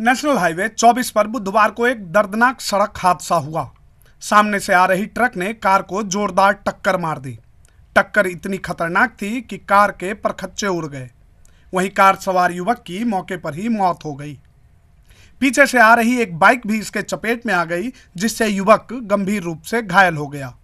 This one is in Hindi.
नेशनल हाईवे 24 पर बुधवार को एक दर्दनाक सड़क हादसा हुआ सामने से आ रही ट्रक ने कार को जोरदार टक्कर मार दी टक्कर इतनी खतरनाक थी कि कार के परखच्चे उड़ गए वहीं कार सवार युवक की मौके पर ही मौत हो गई पीछे से आ रही एक बाइक भी इसके चपेट में आ गई जिससे युवक गंभीर रूप से घायल हो गया